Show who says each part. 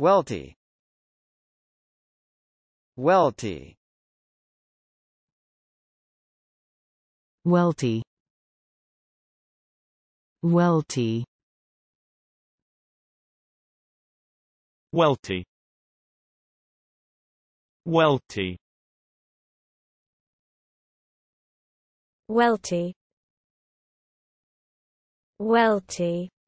Speaker 1: Welty Welty Welty Welty Welty Welty Welty Welty